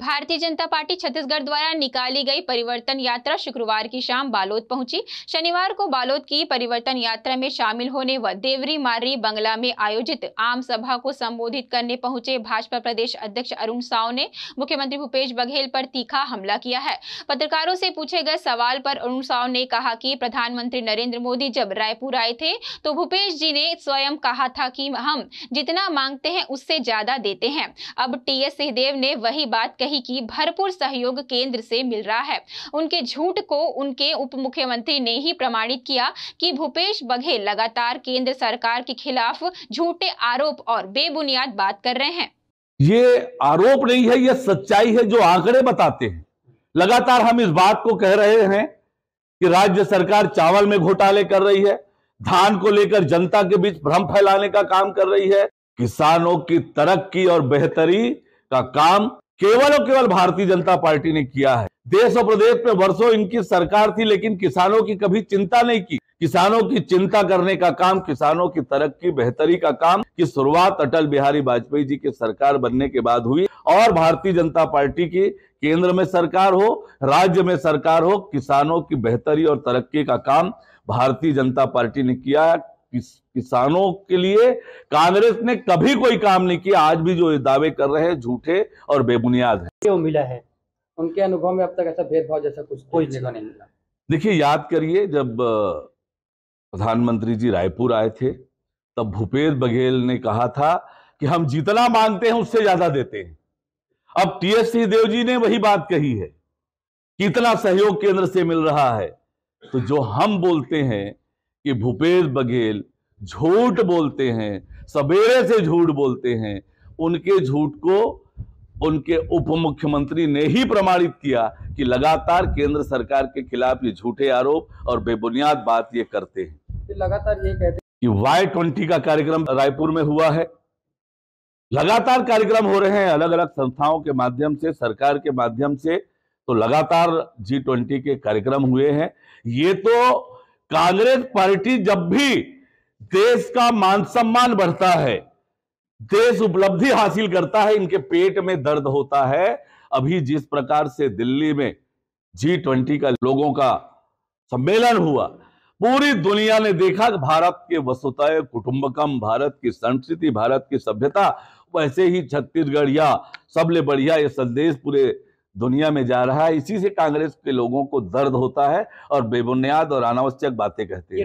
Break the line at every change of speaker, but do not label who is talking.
भारतीय जनता पार्टी छत्तीसगढ़ द्वारा निकाली गई परिवर्तन यात्रा शुक्रवार की शाम बालोद पहुंची शनिवार को बालोद की परिवर्तन यात्रा में शामिल होने व देवरी मारी बंगला में आयोजित आम सभा को संबोधित करने पहुंचे भाजपा प्रदेश अध्यक्ष अरुण साव ने मुख्यमंत्री भूपेश बघेल पर तीखा हमला किया है पत्रकारों से पूछे गए सवाल पर अरुण साव ने कहा की प्रधानमंत्री नरेंद्र मोदी जब रायपुर आए थे तो भूपेश जी ने स्वयं कहा था की हम जितना मांगते हैं उससे ज्यादा देते हैं अब टी एस सिंहदेव ने वही बात कही कि भरपूर सहयोग केंद्र से मिल रहा है उनके झूठ को उनके उप मुख्यमंत्री ने ही प्रमाणित किया कि भूपेश बघेल लगातार केंद्र सरकार के खिलाफ झूठे आरोप और बेबुनियाद बात कर रहे हैं
ये आरोप नहीं है ये सच्चाई है जो आंकड़े बताते हैं लगातार हम इस बात को कह रहे हैं कि राज्य सरकार चावल में घोटाले कर रही है धान को लेकर जनता के बीच भ्रम फैलाने का काम कर रही है किसानों की तरक्की और बेहतरी का काम केवल और केवल भारतीय जनता पार्टी ने किया है देश और प्रदेश में वर्षों इनकी सरकार थी लेकिन किसानों की कभी चिंता नहीं की किसानों की चिंता करने का काम किसानों की तरक्की बेहतरी का काम की शुरुआत अटल बिहारी वाजपेयी जी की सरकार बनने के बाद हुई और भारतीय जनता पार्टी की केंद्र में सरकार हो राज्य में सरकार हो किसानों की बेहतरी और तरक्की का काम भारतीय जनता पार्टी ने किया किसानों के लिए कांग्रेस ने कभी कोई काम नहीं किया आज भी जो दावे कर रहे हैं झूठे और बेबुनियाद
है मिला है उनके अनुभव में अब तक ऐसा भेदभाव जैसा कुछ कोई जगह नहीं मिला
देखिए याद करिए जब प्रधानमंत्री जी रायपुर आए थे तब भूपेश बघेल ने कहा था कि हम जितना मांगते हैं उससे ज्यादा देते हैं अब टी एस सिंहदेव जी ने वही बात कही है कितना सहयोग केंद्र से मिल रहा है तो जो हम बोलते हैं कि भूपेश बघेल झूठ बोलते हैं सवेरे से झूठ बोलते हैं उनके झूठ को उनके उप मुख्यमंत्री ने ही प्रमाणित किया कि लगातार केंद्र सरकार के खिलाफ ये झूठे आरोप और बेबुनियाद बात ये करते हैं
लगातार ये कहते
कि वाई ट्वेंटी का कार्यक्रम रायपुर में हुआ है लगातार कार्यक्रम हो रहे हैं अलग अलग संस्थाओं के माध्यम से सरकार के माध्यम से तो लगातार जी ट्वेंटी के कार्यक्रम हुए हैं ये तो कांग्रेस पार्टी जब भी देश का मान सम्मान बढ़ता है देश उपलब्धि हासिल करता है इनके पेट में दर्द होता है अभी जिस प्रकार से दिल्ली में जी ट्वेंटी का लोगों का सम्मेलन हुआ पूरी दुनिया ने देखा कि भारत के वसुतय कुटुंबकम भारत की संस्कृति भारत की सभ्यता वैसे ही छत्तीसगढ़ या सबले बढ़िया ये संदेश पूरे दुनिया में जा रहा है इसी से कांग्रेस के लोगों को दर्द होता है और बेबुनियाद और अनावश्यक बातें कहते हैं